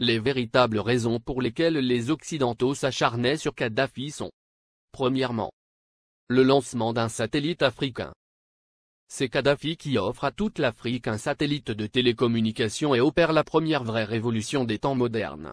Les véritables raisons pour lesquelles les Occidentaux s'acharnaient sur Kadhafi sont Premièrement, le lancement d'un satellite africain. C'est Kadhafi qui offre à toute l'Afrique un satellite de télécommunication et opère la première vraie révolution des temps modernes.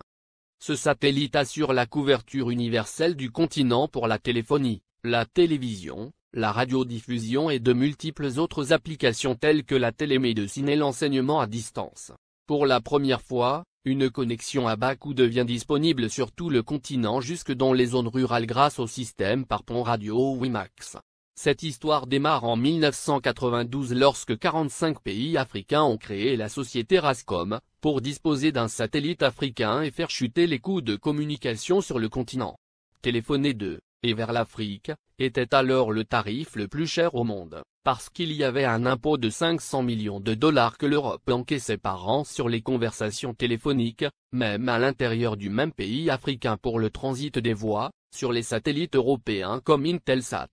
Ce satellite assure la couverture universelle du continent pour la téléphonie, la télévision, la radiodiffusion et de multiples autres applications telles que la télémédecine et l'enseignement à distance. Pour la première fois, une connexion à bas coût devient disponible sur tout le continent jusque dans les zones rurales grâce au système par pont radio WiMAX. Cette histoire démarre en 1992 lorsque 45 pays africains ont créé la société Rascom, pour disposer d'un satellite africain et faire chuter les coûts de communication sur le continent. Téléphoner 2 et vers l'Afrique, était alors le tarif le plus cher au monde, parce qu'il y avait un impôt de 500 millions de dollars que l'Europe encaissait par an sur les conversations téléphoniques, même à l'intérieur du même pays africain pour le transit des voies, sur les satellites européens comme Intelsat.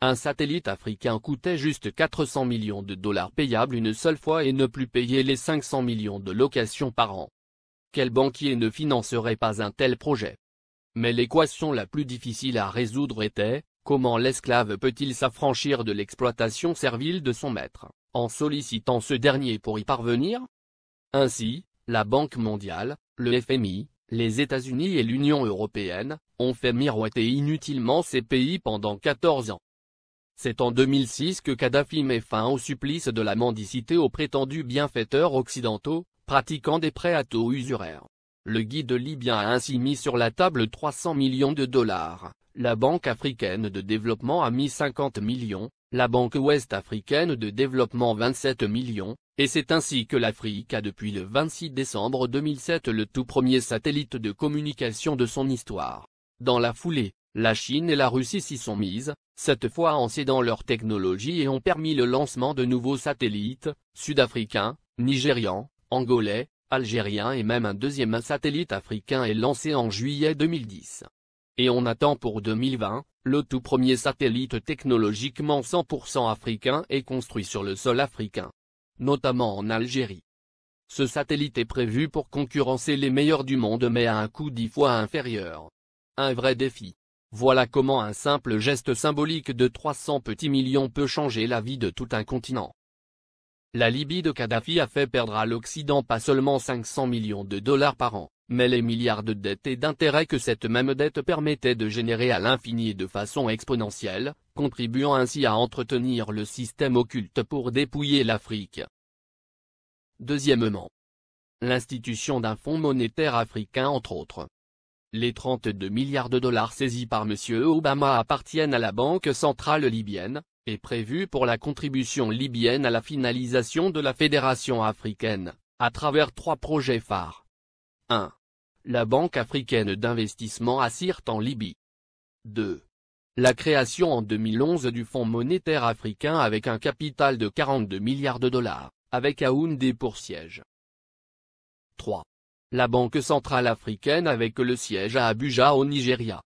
Un satellite africain coûtait juste 400 millions de dollars payables une seule fois et ne plus payer les 500 millions de locations par an. Quel banquier ne financerait pas un tel projet mais l'équation la plus difficile à résoudre était, comment l'esclave peut-il s'affranchir de l'exploitation servile de son maître, en sollicitant ce dernier pour y parvenir Ainsi, la Banque mondiale, le FMI, les États-Unis et l'Union européenne, ont fait miroiter inutilement ces pays pendant 14 ans. C'est en 2006 que Kadhafi met fin au supplice de la mendicité aux prétendus bienfaiteurs occidentaux, pratiquant des prêts à taux usuraires. Le guide libyen a ainsi mis sur la table 300 millions de dollars, la Banque africaine de développement a mis 50 millions, la Banque ouest africaine de développement 27 millions, et c'est ainsi que l'Afrique a depuis le 26 décembre 2007 le tout premier satellite de communication de son histoire. Dans la foulée, la Chine et la Russie s'y sont mises, cette fois en cédant leur technologie et ont permis le lancement de nouveaux satellites, sud-africains, nigérians, angolais, algérien et même un deuxième satellite africain est lancé en juillet 2010. Et on attend pour 2020, le tout premier satellite technologiquement 100% africain est construit sur le sol africain. Notamment en Algérie. Ce satellite est prévu pour concurrencer les meilleurs du monde mais à un coût dix fois inférieur. Un vrai défi. Voilà comment un simple geste symbolique de 300 petits millions peut changer la vie de tout un continent. La Libye de Kadhafi a fait perdre à l'Occident pas seulement 500 millions de dollars par an, mais les milliards de dettes et d'intérêts que cette même dette permettait de générer à l'infini et de façon exponentielle, contribuant ainsi à entretenir le système occulte pour dépouiller l'Afrique. Deuxièmement. L'institution d'un fonds monétaire africain entre autres. Les 32 milliards de dollars saisis par M. Obama appartiennent à la Banque centrale libyenne, est prévue pour la contribution libyenne à la finalisation de la Fédération africaine, à travers trois projets phares. 1. La Banque africaine d'investissement à Sirte en Libye. 2. La création en 2011 du Fonds monétaire africain avec un capital de 42 milliards de dollars, avec Aoundé pour siège. 3. La Banque centrale africaine avec le siège à Abuja au Nigeria.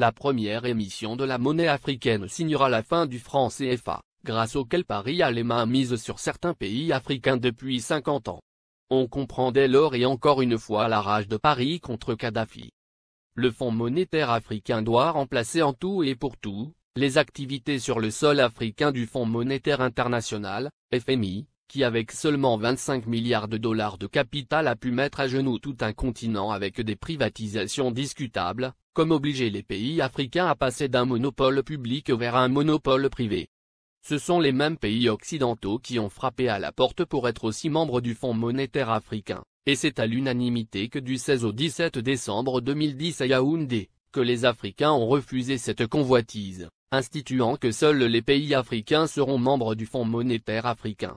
La première émission de la monnaie africaine signera la fin du franc CFA, grâce auquel Paris a les mains mises sur certains pays africains depuis 50 ans. On comprend dès lors et encore une fois la rage de Paris contre Kadhafi. Le Fonds monétaire africain doit remplacer en tout et pour tout, les activités sur le sol africain du Fonds monétaire international, FMI, qui avec seulement 25 milliards de dollars de capital a pu mettre à genoux tout un continent avec des privatisations discutables, comme obliger les pays africains à passer d'un monopole public vers un monopole privé. Ce sont les mêmes pays occidentaux qui ont frappé à la porte pour être aussi membres du Fonds monétaire africain, et c'est à l'unanimité que du 16 au 17 décembre 2010 à Yaoundé, que les Africains ont refusé cette convoitise, instituant que seuls les pays africains seront membres du Fonds monétaire africain.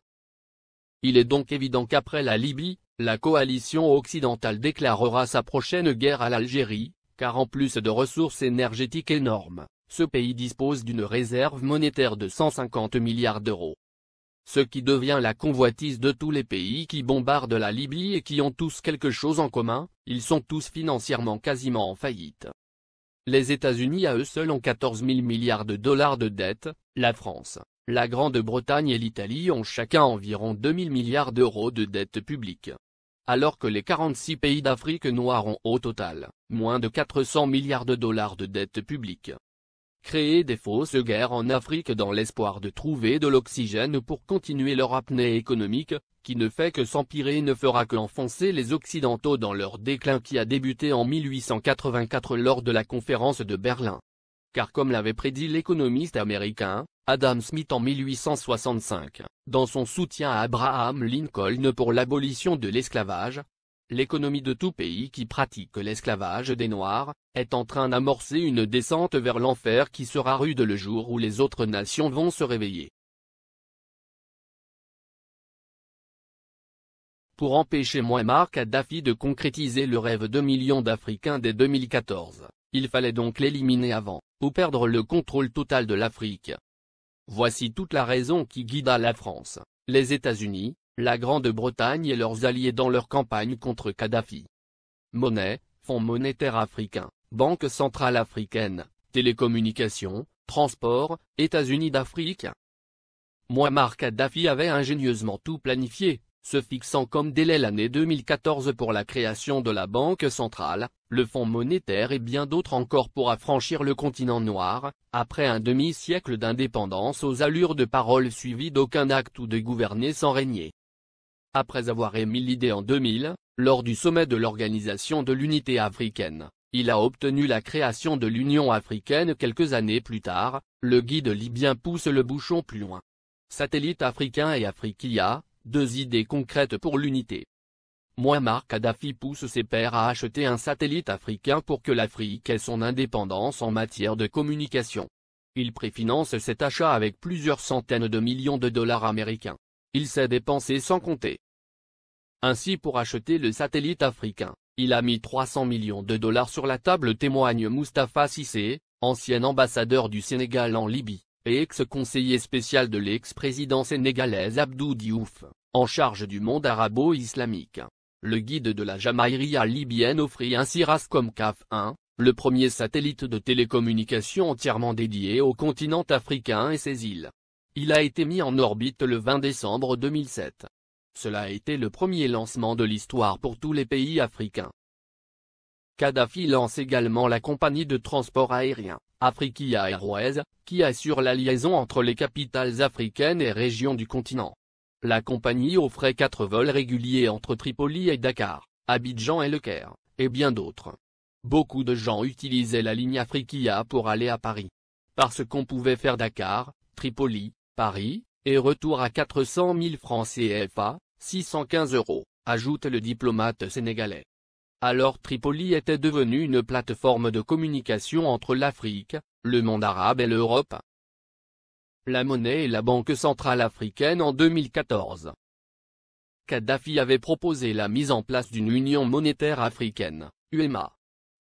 Il est donc évident qu'après la Libye, la coalition occidentale déclarera sa prochaine guerre à l'Algérie, car en plus de ressources énergétiques énormes, ce pays dispose d'une réserve monétaire de 150 milliards d'euros. Ce qui devient la convoitise de tous les pays qui bombardent la Libye et qui ont tous quelque chose en commun, ils sont tous financièrement quasiment en faillite. Les États-Unis à eux seuls ont 14 000 milliards de dollars de dettes, la France, la Grande-Bretagne et l'Italie ont chacun environ 2 000 milliards d'euros de dettes publiques alors que les 46 pays d'Afrique noire ont au total, moins de 400 milliards de dollars de dettes publiques. Créer des fausses guerres en Afrique dans l'espoir de trouver de l'oxygène pour continuer leur apnée économique, qui ne fait que s'empirer et ne fera que enfoncer les Occidentaux dans leur déclin qui a débuté en 1884 lors de la conférence de Berlin car comme l'avait prédit l'économiste américain, Adam Smith en 1865, dans son soutien à Abraham Lincoln pour l'abolition de l'esclavage, l'économie de tout pays qui pratique l'esclavage des Noirs, est en train d'amorcer une descente vers l'enfer qui sera rude le jour où les autres nations vont se réveiller. Pour empêcher Mark Daffy de concrétiser le rêve de millions d'Africains dès 2014, il fallait donc l'éliminer avant, ou perdre le contrôle total de l'Afrique. Voici toute la raison qui guida la France, les États-Unis, la Grande-Bretagne et leurs alliés dans leur campagne contre Kadhafi. Monnaie, Fonds monétaire africain, Banque centrale africaine, télécommunications, transport, États-Unis d'Afrique. Marc Kadhafi avait ingénieusement tout planifié, se fixant comme délai l'année 2014 pour la création de la Banque centrale, le Fonds monétaire et bien d'autres encore pour affranchir le continent noir, après un demi-siècle d'indépendance aux allures de paroles suivies d'aucun acte ou de gouverner sans régner. Après avoir émis l'idée en 2000, lors du sommet de l'Organisation de l'Unité africaine, il a obtenu la création de l'Union africaine quelques années plus tard, le guide libyen pousse le bouchon plus loin. Satellite africain et Afriquia, deux idées concrètes pour l'unité. Marc Kadhafi pousse ses pairs à acheter un satellite africain pour que l'Afrique ait son indépendance en matière de communication. Il préfinance cet achat avec plusieurs centaines de millions de dollars américains. Il s'est dépensé sans compter. Ainsi pour acheter le satellite africain, il a mis 300 millions de dollars sur la table témoigne Mustapha Sissé, ancien ambassadeur du Sénégal en Libye et ex-conseiller spécial de l'ex-président sénégalaise Abdou Diouf, en charge du monde arabo-islamique. Le guide de la Jamaïria libyenne offrit ainsi Rascom CAF-1, le premier satellite de télécommunication entièrement dédié au continent africain et ses îles. Il a été mis en orbite le 20 décembre 2007. Cela a été le premier lancement de l'histoire pour tous les pays africains. Kadhafi lance également la compagnie de transport aérien, Afriquia Airways, qui assure la liaison entre les capitales africaines et régions du continent. La compagnie offrait quatre vols réguliers entre Tripoli et Dakar, Abidjan et Le Caire, et bien d'autres. Beaucoup de gens utilisaient la ligne Afriquia pour aller à Paris. Parce qu'on pouvait faire Dakar, Tripoli, Paris, et retour à 400 000 francs CFA, 615 euros, ajoute le diplomate sénégalais. Alors Tripoli était devenue une plateforme de communication entre l'Afrique, le monde arabe et l'Europe. La monnaie et la Banque centrale africaine en 2014. Kadhafi avait proposé la mise en place d'une union monétaire africaine, UEMA.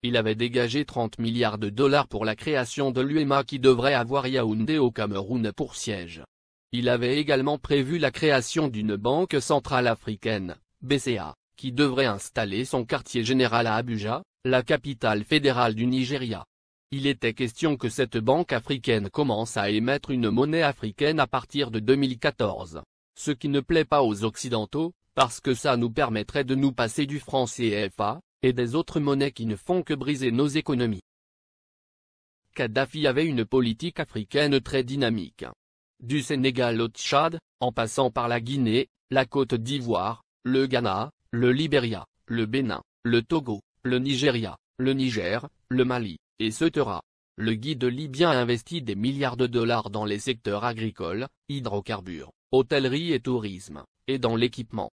Il avait dégagé 30 milliards de dollars pour la création de l'UEMA qui devrait avoir Yaoundé au Cameroun pour siège. Il avait également prévu la création d'une Banque centrale africaine, BCA devrait installer son quartier général à Abuja, la capitale fédérale du Nigeria. Il était question que cette banque africaine commence à émettre une monnaie africaine à partir de 2014. Ce qui ne plaît pas aux Occidentaux, parce que ça nous permettrait de nous passer du franc CFA, et des autres monnaies qui ne font que briser nos économies. Kadhafi avait une politique africaine très dynamique. Du Sénégal au Tchad, en passant par la Guinée, la Côte d'Ivoire, le Ghana, le Libéria, le Bénin, le Togo, le Nigeria, le Niger, le Mali, etc. Le guide libyen investit des milliards de dollars dans les secteurs agricoles, hydrocarbures, hôtellerie et tourisme, et dans l'équipement.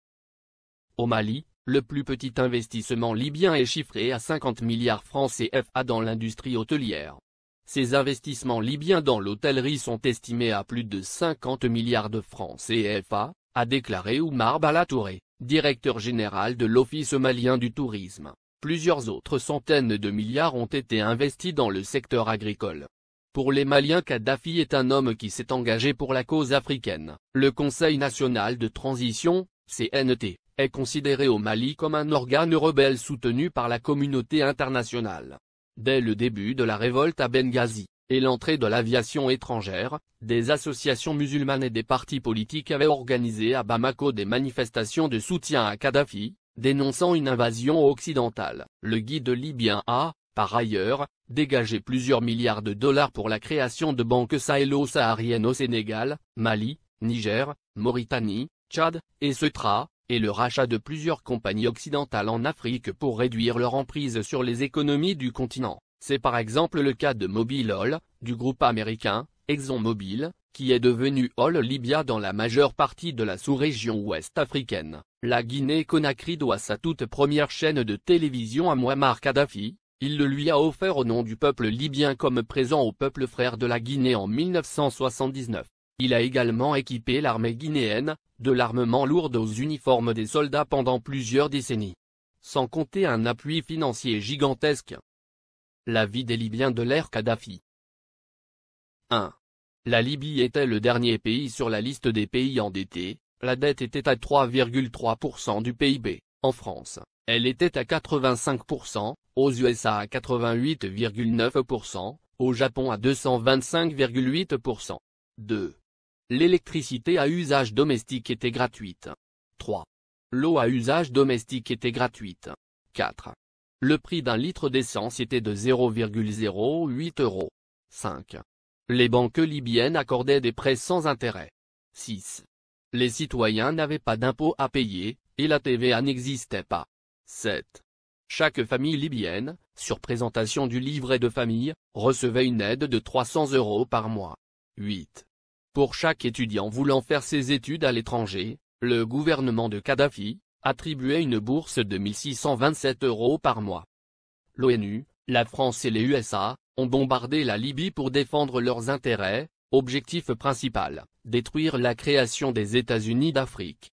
Au Mali, le plus petit investissement libyen est chiffré à 50 milliards francs CFA dans l'industrie hôtelière. Ces investissements libyens dans l'hôtellerie sont estimés à plus de 50 milliards de francs CFA, a déclaré Oumar Balatouré, directeur général de l'Office malien du tourisme. Plusieurs autres centaines de milliards ont été investis dans le secteur agricole. Pour les Maliens Kadhafi est un homme qui s'est engagé pour la cause africaine. Le Conseil national de transition, CNT, est considéré au Mali comme un organe rebelle soutenu par la communauté internationale. Dès le début de la révolte à Benghazi, et l'entrée de l'aviation étrangère, des associations musulmanes et des partis politiques avaient organisé à Bamako des manifestations de soutien à Kadhafi, dénonçant une invasion occidentale. Le guide libyen a, par ailleurs, dégagé plusieurs milliards de dollars pour la création de banques sahélo-sahariennes au Sénégal, Mali, Niger, Mauritanie, Tchad, et Cetra, et le rachat de plusieurs compagnies occidentales en Afrique pour réduire leur emprise sur les économies du continent. C'est par exemple le cas de Mobile Hall, du groupe américain, ExxonMobil, qui est devenu Oil Libya dans la majeure partie de la sous-région ouest africaine. La Guinée-Conakry doit sa toute première chaîne de télévision à Muammar Kadhafi, il le lui a offert au nom du peuple libyen comme présent au peuple frère de la Guinée en 1979. Il a également équipé l'armée guinéenne, de l'armement lourd aux uniformes des soldats pendant plusieurs décennies. Sans compter un appui financier gigantesque, la vie des Libyens de l'ère Kadhafi 1. La Libye était le dernier pays sur la liste des pays endettés, la dette était à 3,3% du PIB, en France, elle était à 85%, aux USA à 88,9%, au Japon à 225,8%. 2. L'électricité à usage domestique était gratuite. 3. L'eau à usage domestique était gratuite. 4. Le prix d'un litre d'essence était de 0,08 euros. 5. Les banques libyennes accordaient des prêts sans intérêt. 6. Les citoyens n'avaient pas d'impôts à payer, et la TVA n'existait pas. 7. Chaque famille libyenne, sur présentation du livret de famille, recevait une aide de 300 euros par mois. 8. Pour chaque étudiant voulant faire ses études à l'étranger, le gouvernement de Kadhafi, attribuait une bourse de 1627 euros par mois. L'ONU, la France et les USA, ont bombardé la Libye pour défendre leurs intérêts, objectif principal, détruire la création des États-Unis d'Afrique.